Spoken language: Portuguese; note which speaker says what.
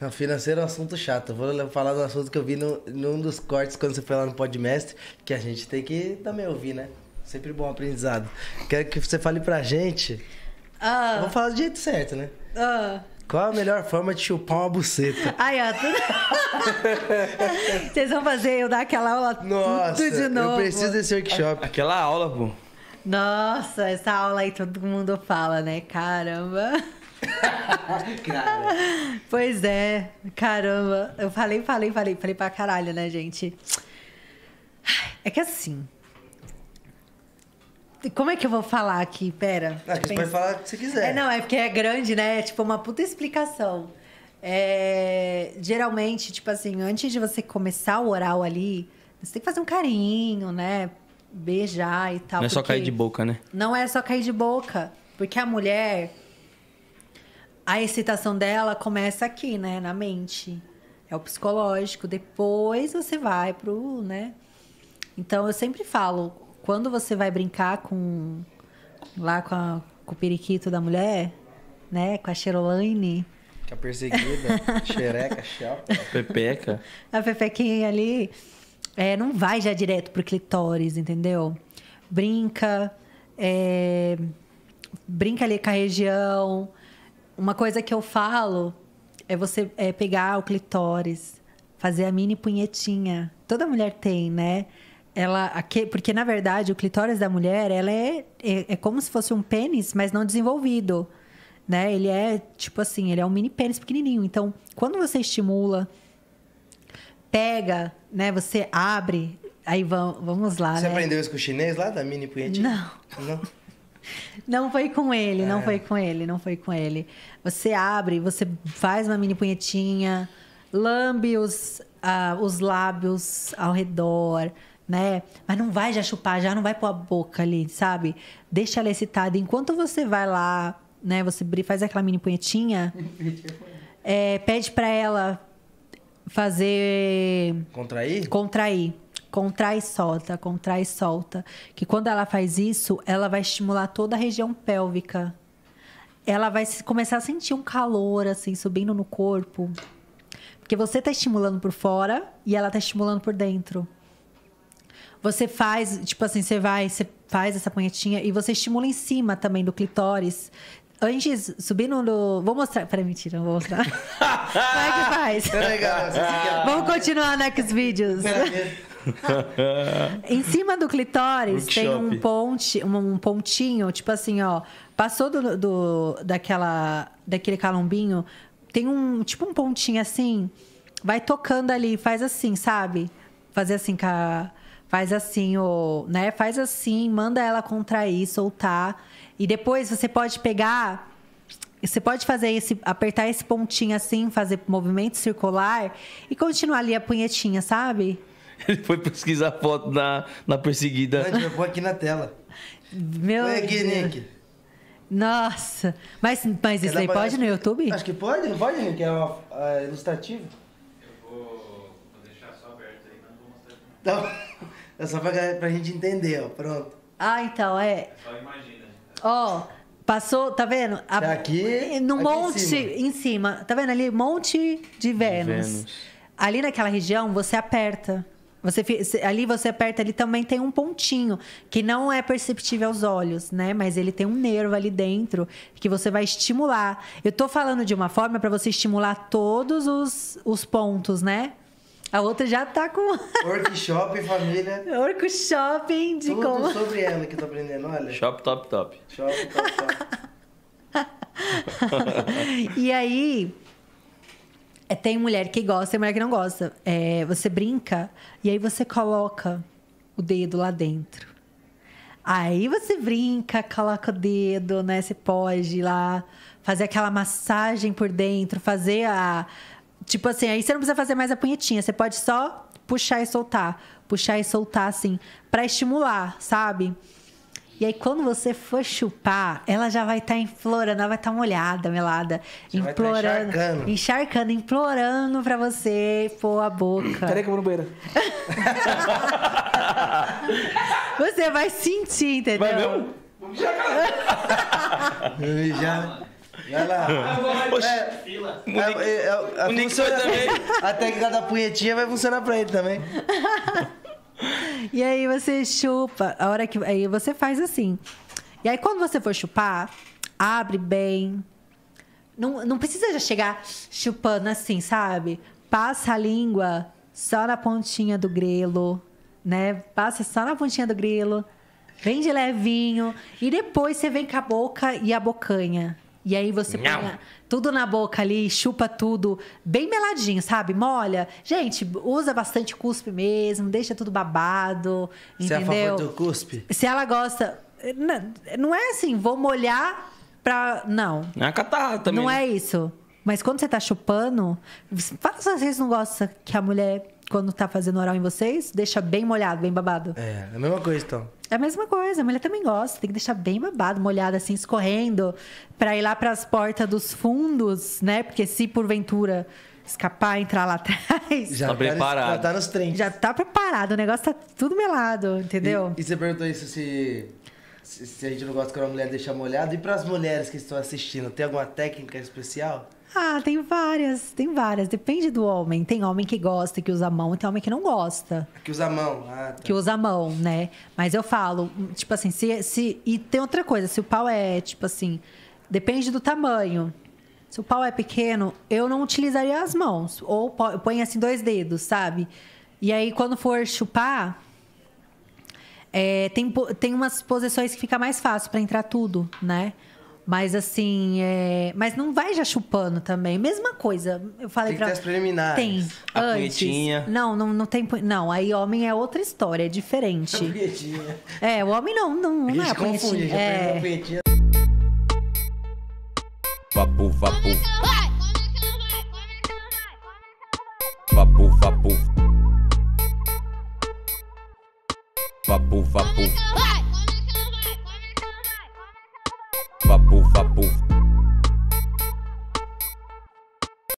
Speaker 1: É financeiro é um assunto chato. Vou falar do assunto que eu vi no, num dos cortes quando você foi lá no Podmestre, que a gente tem que também ouvir, né? Sempre bom aprendizado. Quero que você fale pra gente. Ah. Vamos falar do jeito certo, né? Ah. Qual a melhor forma de chupar uma buceta? Ai, ó. Tudo... Vocês vão fazer eu dar aquela aula Nossa, tudo de novo. Eu preciso desse workshop. Aquela aula, pô. Nossa, essa aula aí todo mundo fala, né? Caramba. Cara. Pois é, caramba. Eu falei, falei, falei, falei pra caralho, né, gente? É que assim. Como é que eu vou falar aqui? Pera. Ah, você pode falar o que você quiser. É, não, é porque é grande, né? É tipo uma puta explicação. É, geralmente, tipo assim, antes de você começar o oral ali, você tem que fazer um carinho, né? Beijar e tal. Não é só cair de boca, né? Não é só cair de boca. Porque a mulher, a excitação dela começa aqui, né? Na mente. É o psicológico. Depois você vai pro, né? Então eu sempre falo, quando você vai brincar com lá com, a, com o periquito da mulher, né? Com a Cherolaine. Com a perseguida, xereca, chapa. Pepeca. A pepequinha ali. É, não vai já direto pro clitóris, entendeu? Brinca. É, brinca ali com a região uma coisa que eu falo é você é, pegar o clitóris, fazer a mini punhetinha. Toda mulher tem, né? Ela, aqui, porque na verdade o clitóris da mulher ela é, é, é como se fosse um pênis, mas não desenvolvido. Né? Ele é tipo assim, ele é um mini pênis pequenininho. Então, quando você estimula, pega, né? Você abre, aí vamos, vamos lá. Você né? aprendeu isso com o chinês lá da mini punhetinha? Não. Não. Não foi com ele, é. não foi com ele, não foi com ele. Você abre, você faz uma mini punhetinha, lambe os, uh, os lábios ao redor, né? Mas não vai já chupar, já não vai pôr a boca ali, sabe? Deixa ela excitada. Enquanto você vai lá, né? Você faz aquela mini punhetinha, é, pede para ela fazer. Contrair? Contrair contrai solta, contrai solta, que quando ela faz isso, ela vai estimular toda a região pélvica. Ela vai começar a sentir um calor assim subindo no corpo. Porque você está estimulando por fora e ela está estimulando por dentro. Você faz, tipo assim, você vai, você faz essa punhetinha e você estimula em cima também do clitóris. Antes, subindo no. Vou mostrar. Peraí, mentira, não vou mostrar. Como é que faz? É legal, Vamos continuar next né, vídeos. em cima do clitóris Workshop. tem um ponte, um pontinho, tipo assim, ó. Passou do, do daquela, daquele calombinho, tem um tipo um pontinho assim. Vai tocando ali, faz assim, sabe? Fazer assim com a, faz assim, ou, né? Faz assim, manda ela contrair, soltar. E depois você pode pegar. Você pode fazer esse, apertar esse pontinho assim, fazer movimento circular e continuar ali a punhetinha, sabe? Ele foi pesquisar a foto da, perseguida. Eu vou aqui na tela. Meu Põe aqui, Nick. Nossa. Mas, mas isso aí pode no YouTube? Acho que pode, não pode, Nick? É, uma, é ilustrativo. Eu vou, deixar só aberto aí, mas não vou mostrar. Então, é só pra, pra gente entender, ó. Pronto. Ah, então, é. é só imagina. Ó. Passou, tá vendo? A, tá aqui. No aqui monte, em cima. em cima. Tá vendo ali? Monte de Vênus. De Vênus. Ali naquela região, você aperta. Você ali você aperta, ali também tem um pontinho que não é perceptível aos olhos, né? Mas ele tem um nervo ali dentro que você vai estimular. Eu tô falando de uma forma para você estimular todos os, os pontos, né? A outra já tá com. Workshop, família. Workshop de Tudo como. sobre ela que eu tô aprendendo, olha. Shop top top. Shop top top. e aí, é, tem mulher que gosta, e mulher que não gosta. É, você brinca e aí você coloca o dedo lá dentro. Aí você brinca, coloca o dedo, né? Você pode ir lá fazer aquela massagem por dentro, fazer a. Tipo assim, aí você não precisa fazer mais a punhetinha, você pode só puxar e soltar. Puxar e soltar, assim, para estimular, sabe? E aí, quando você for chupar, ela já vai estar tá implorando, ela vai estar tá molhada, melada. Já tá implorando. Tá encharcando. encharcando. implorando pra você pôr a boca. Peraí que eu vou no banheiro. você vai sentir, entendeu? Vai mesmo? Vamos já. Vai lá. Poxa, é, fila. É, é, a, a, técnica da punhetinha vai funcionar pra ele também. E aí você chupa. A hora que. Aí você faz assim. E aí quando você for chupar, abre bem. Não, não precisa já chegar chupando assim, sabe? Passa a língua só na pontinha do grelo, né? Passa só na pontinha do grelo. Vem de levinho. E depois você vem com a boca e a bocanha. E aí você põe tudo na boca ali, chupa tudo, bem meladinho, sabe? Molha. Gente, usa bastante cuspe mesmo, deixa tudo babado, Você entendeu? é a favor do cuspe? Se ela gosta... Não é assim, vou molhar pra... Não. é catarra também. Não é né? isso. Mas quando você tá chupando... Fala se vocês não gostam que a mulher quando tá fazendo oral em vocês, deixa bem molhado, bem babado. É, é a mesma coisa, então. É a mesma coisa, a mulher também gosta, tem que deixar bem babado, molhado, assim, escorrendo, para ir lá para as portas dos fundos, né? Porque se porventura escapar, entrar lá atrás. Já tá preparado. Já tá nos tá trens. Já tá preparado, o negócio tá tudo melado, entendeu? E, e você perguntou isso se, se, a gente não gosta que uma mulher deixa molhado. E para as mulheres que estão assistindo, tem alguma técnica especial? Ah, tem várias, tem várias. Depende do homem. Tem homem que gosta, que usa a mão, e tem homem que não gosta. Que usa a mão, ah, tá. Que usa a mão, né? Mas eu falo, tipo assim, se, se. E tem outra coisa, se o pau é, tipo assim, depende do tamanho. Se o pau é pequeno, eu não utilizaria as mãos. Ou põe assim dois dedos, sabe? E aí, quando for chupar, é, tem, tem umas posições que fica mais fácil para entrar tudo, né? Mas assim, é... mas não vai já chupando também. Mesma coisa. Eu falei tem pra... ter as preliminares. Tem. A Antes. punhetinha. Não, não, não tem. Não, aí homem é outra história, é diferente. A punhetinha. É, o homem não, não, não é a punhetinha. Confunde, é. A punhetinha. Vapu, vapu. Vapu, vapu. Vapu, vapu. Vai!